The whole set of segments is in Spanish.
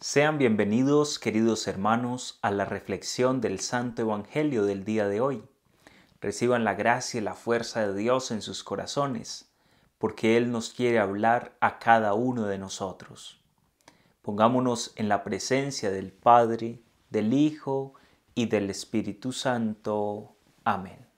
Sean bienvenidos, queridos hermanos, a la reflexión del Santo Evangelio del día de hoy. Reciban la gracia y la fuerza de Dios en sus corazones, porque Él nos quiere hablar a cada uno de nosotros. Pongámonos en la presencia del Padre, del Hijo y del Espíritu Santo. Amén.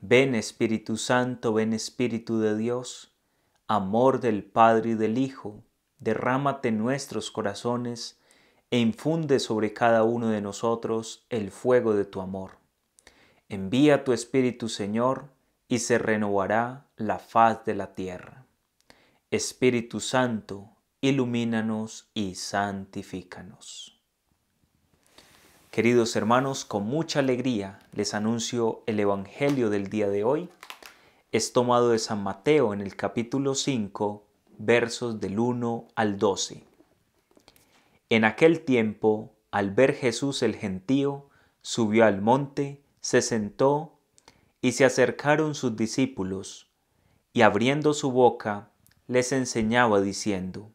Ven Espíritu Santo, ven Espíritu de Dios, amor del Padre y del Hijo derrámate en nuestros corazones e infunde sobre cada uno de nosotros el fuego de tu amor. Envía tu Espíritu, Señor, y se renovará la faz de la tierra. Espíritu Santo, ilumínanos y santifícanos. Queridos hermanos, con mucha alegría les anuncio el Evangelio del día de hoy. Es tomado de San Mateo en el capítulo 5, versos del 1 al 12. En aquel tiempo, al ver Jesús el gentío, subió al monte, se sentó, y se acercaron sus discípulos, y abriendo su boca, les enseñaba diciendo,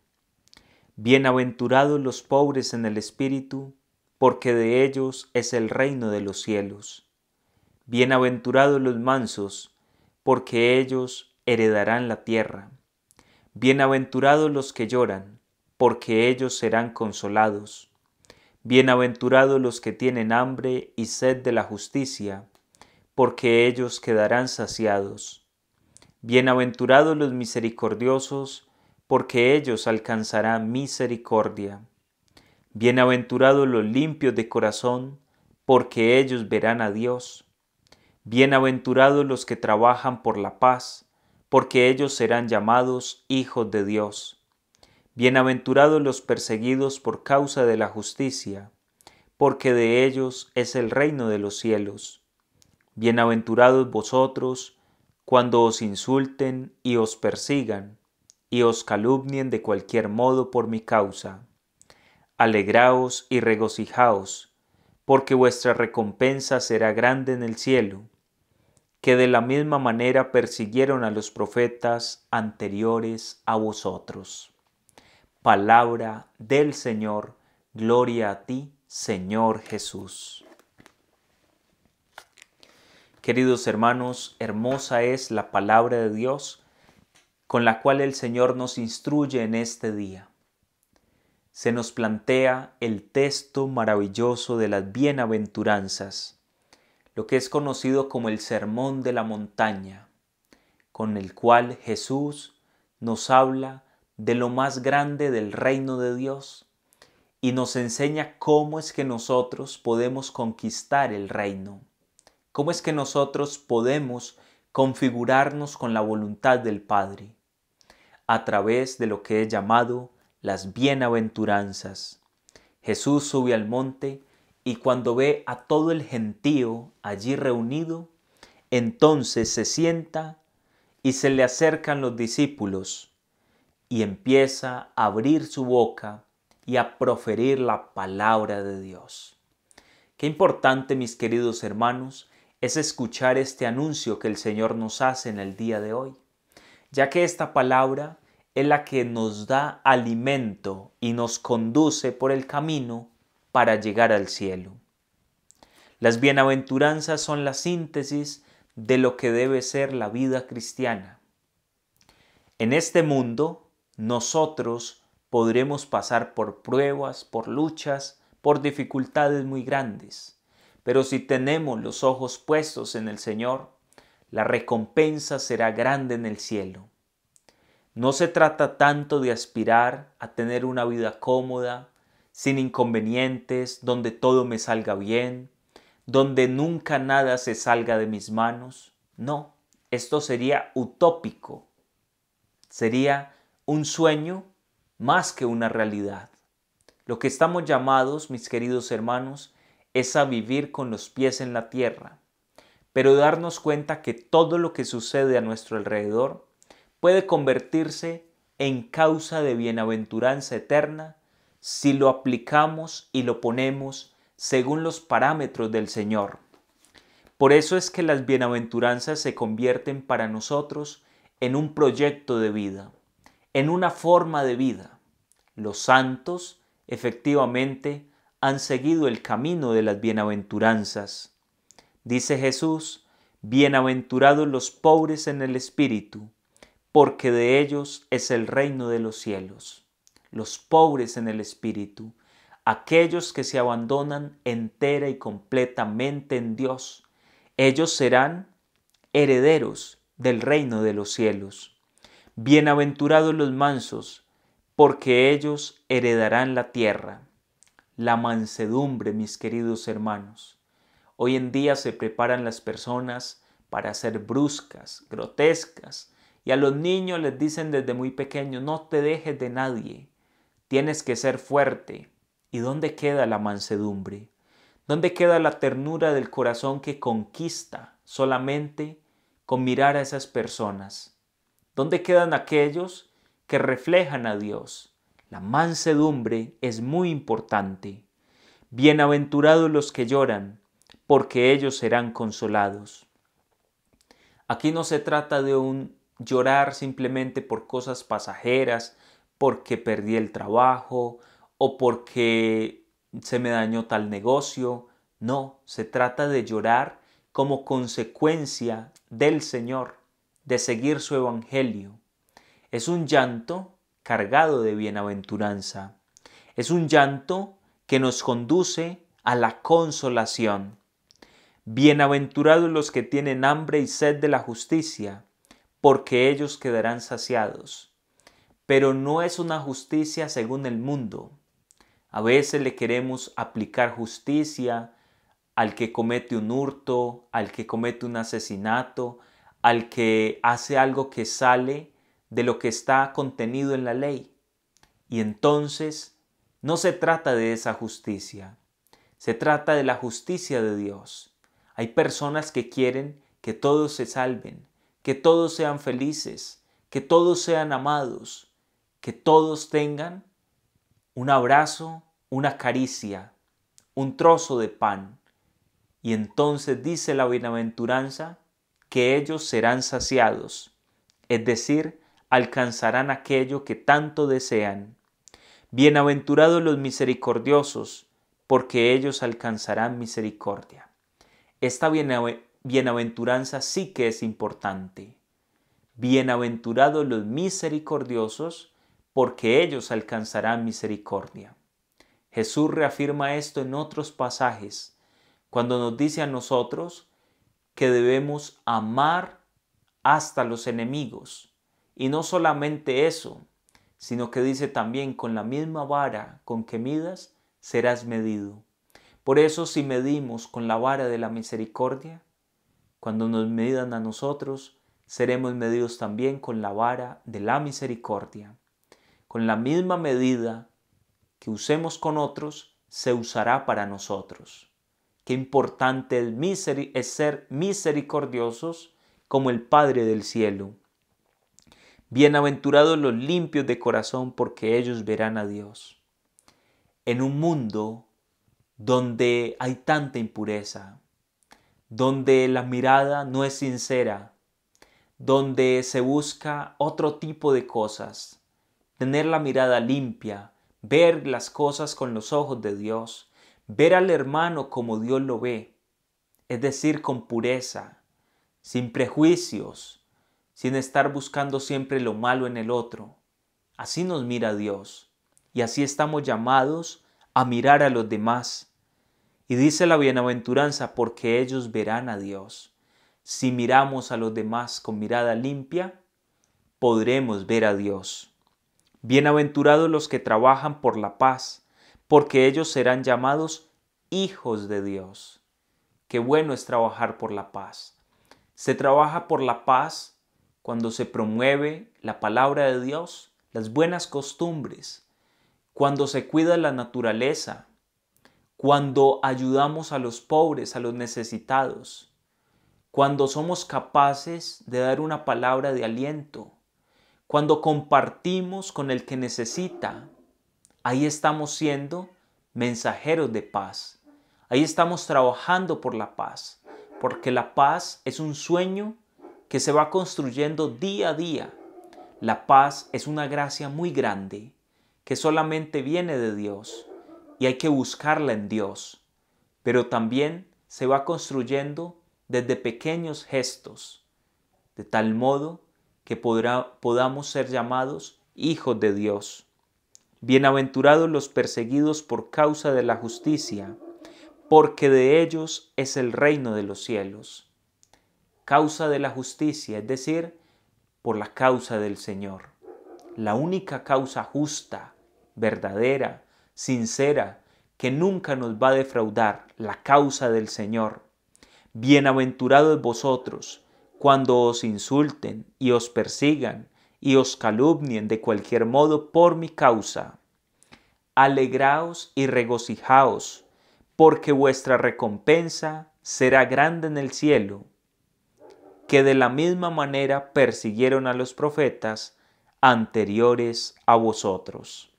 Bienaventurados los pobres en el espíritu, porque de ellos es el reino de los cielos. Bienaventurados los mansos, porque ellos heredarán la tierra. Bienaventurados los que lloran, porque ellos serán consolados. Bienaventurados los que tienen hambre y sed de la justicia, porque ellos quedarán saciados. Bienaventurados los misericordiosos, porque ellos alcanzarán misericordia. Bienaventurados los limpios de corazón, porque ellos verán a Dios. Bienaventurados los que trabajan por la paz, porque ellos serán llamados hijos de Dios. Bienaventurados los perseguidos por causa de la justicia, porque de ellos es el reino de los cielos. Bienaventurados vosotros cuando os insulten y os persigan, y os calumnien de cualquier modo por mi causa. Alegraos y regocijaos, porque vuestra recompensa será grande en el cielo que de la misma manera persiguieron a los profetas anteriores a vosotros. Palabra del Señor, gloria a ti, Señor Jesús. Queridos hermanos, hermosa es la palabra de Dios con la cual el Señor nos instruye en este día. Se nos plantea el texto maravilloso de las bienaventuranzas lo que es conocido como el Sermón de la Montaña, con el cual Jesús nos habla de lo más grande del reino de Dios y nos enseña cómo es que nosotros podemos conquistar el reino, cómo es que nosotros podemos configurarnos con la voluntad del Padre, a través de lo que he llamado las bienaventuranzas. Jesús sube al monte y cuando ve a todo el gentío allí reunido, entonces se sienta y se le acercan los discípulos y empieza a abrir su boca y a proferir la palabra de Dios. Qué importante, mis queridos hermanos, es escuchar este anuncio que el Señor nos hace en el día de hoy, ya que esta palabra es la que nos da alimento y nos conduce por el camino para llegar al cielo. Las bienaventuranzas son la síntesis de lo que debe ser la vida cristiana. En este mundo, nosotros podremos pasar por pruebas, por luchas, por dificultades muy grandes, pero si tenemos los ojos puestos en el Señor, la recompensa será grande en el cielo. No se trata tanto de aspirar a tener una vida cómoda, sin inconvenientes, donde todo me salga bien, donde nunca nada se salga de mis manos. No, esto sería utópico, sería un sueño más que una realidad. Lo que estamos llamados, mis queridos hermanos, es a vivir con los pies en la tierra, pero darnos cuenta que todo lo que sucede a nuestro alrededor puede convertirse en causa de bienaventuranza eterna si lo aplicamos y lo ponemos según los parámetros del Señor. Por eso es que las bienaventuranzas se convierten para nosotros en un proyecto de vida, en una forma de vida. Los santos, efectivamente, han seguido el camino de las bienaventuranzas. Dice Jesús, bienaventurados los pobres en el espíritu, porque de ellos es el reino de los cielos los pobres en el espíritu, aquellos que se abandonan entera y completamente en Dios. Ellos serán herederos del reino de los cielos. Bienaventurados los mansos, porque ellos heredarán la tierra. La mansedumbre, mis queridos hermanos. Hoy en día se preparan las personas para ser bruscas, grotescas, y a los niños les dicen desde muy pequeños, no te dejes de nadie, Tienes que ser fuerte. ¿Y dónde queda la mansedumbre? ¿Dónde queda la ternura del corazón que conquista solamente con mirar a esas personas? ¿Dónde quedan aquellos que reflejan a Dios? La mansedumbre es muy importante. Bienaventurados los que lloran, porque ellos serán consolados. Aquí no se trata de un llorar simplemente por cosas pasajeras, porque perdí el trabajo o porque se me dañó tal negocio. No, se trata de llorar como consecuencia del Señor, de seguir su evangelio. Es un llanto cargado de bienaventuranza. Es un llanto que nos conduce a la consolación. Bienaventurados los que tienen hambre y sed de la justicia, porque ellos quedarán saciados pero no es una justicia según el mundo. A veces le queremos aplicar justicia al que comete un hurto, al que comete un asesinato, al que hace algo que sale de lo que está contenido en la ley. Y entonces no se trata de esa justicia, se trata de la justicia de Dios. Hay personas que quieren que todos se salven, que todos sean felices, que todos sean amados, que todos tengan un abrazo, una caricia, un trozo de pan. Y entonces dice la bienaventuranza que ellos serán saciados, es decir, alcanzarán aquello que tanto desean. Bienaventurados los misericordiosos, porque ellos alcanzarán misericordia. Esta bienaventuranza sí que es importante. Bienaventurados los misericordiosos, porque ellos alcanzarán misericordia. Jesús reafirma esto en otros pasajes, cuando nos dice a nosotros que debemos amar hasta los enemigos. Y no solamente eso, sino que dice también, con la misma vara con que midas, serás medido. Por eso si medimos con la vara de la misericordia, cuando nos midan a nosotros, seremos medidos también con la vara de la misericordia con la misma medida que usemos con otros, se usará para nosotros. Qué importante es, es ser misericordiosos como el Padre del cielo. Bienaventurados los limpios de corazón, porque ellos verán a Dios. En un mundo donde hay tanta impureza, donde la mirada no es sincera, donde se busca otro tipo de cosas, tener la mirada limpia, ver las cosas con los ojos de Dios, ver al hermano como Dios lo ve, es decir, con pureza, sin prejuicios, sin estar buscando siempre lo malo en el otro. Así nos mira Dios y así estamos llamados a mirar a los demás. Y dice la bienaventuranza, porque ellos verán a Dios. Si miramos a los demás con mirada limpia, podremos ver a Dios. Bienaventurados los que trabajan por la paz, porque ellos serán llamados hijos de Dios. Qué bueno es trabajar por la paz. Se trabaja por la paz cuando se promueve la palabra de Dios, las buenas costumbres, cuando se cuida la naturaleza, cuando ayudamos a los pobres, a los necesitados, cuando somos capaces de dar una palabra de aliento, cuando compartimos con el que necesita, ahí estamos siendo mensajeros de paz. Ahí estamos trabajando por la paz, porque la paz es un sueño que se va construyendo día a día. La paz es una gracia muy grande que solamente viene de Dios y hay que buscarla en Dios, pero también se va construyendo desde pequeños gestos, de tal modo que podamos ser llamados hijos de Dios. Bienaventurados los perseguidos por causa de la justicia, porque de ellos es el reino de los cielos. Causa de la justicia, es decir, por la causa del Señor. La única causa justa, verdadera, sincera, que nunca nos va a defraudar, la causa del Señor. Bienaventurados vosotros, cuando os insulten y os persigan y os calumnien de cualquier modo por mi causa. Alegraos y regocijaos, porque vuestra recompensa será grande en el cielo, que de la misma manera persiguieron a los profetas anteriores a vosotros.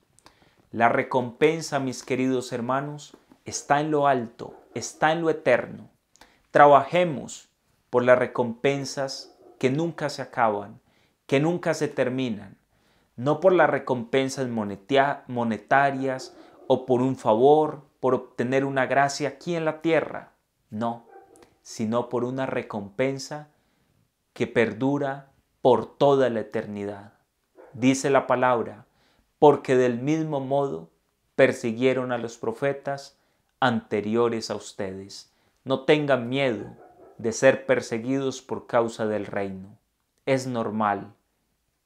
La recompensa, mis queridos hermanos, está en lo alto, está en lo eterno. Trabajemos, por las recompensas que nunca se acaban, que nunca se terminan, no por las recompensas monetarias o por un favor, por obtener una gracia aquí en la tierra, no, sino por una recompensa que perdura por toda la eternidad. Dice la palabra, porque del mismo modo persiguieron a los profetas anteriores a ustedes. No tengan miedo, de ser perseguidos por causa del reino. Es normal,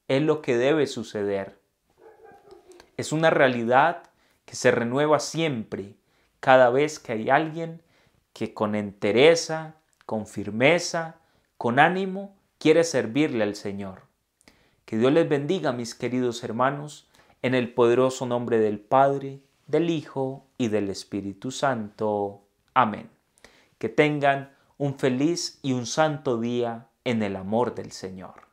es lo que debe suceder. Es una realidad que se renueva siempre, cada vez que hay alguien que con entereza, con firmeza, con ánimo, quiere servirle al Señor. Que Dios les bendiga, mis queridos hermanos, en el poderoso nombre del Padre, del Hijo y del Espíritu Santo. Amén. Que tengan un feliz y un santo día en el amor del Señor.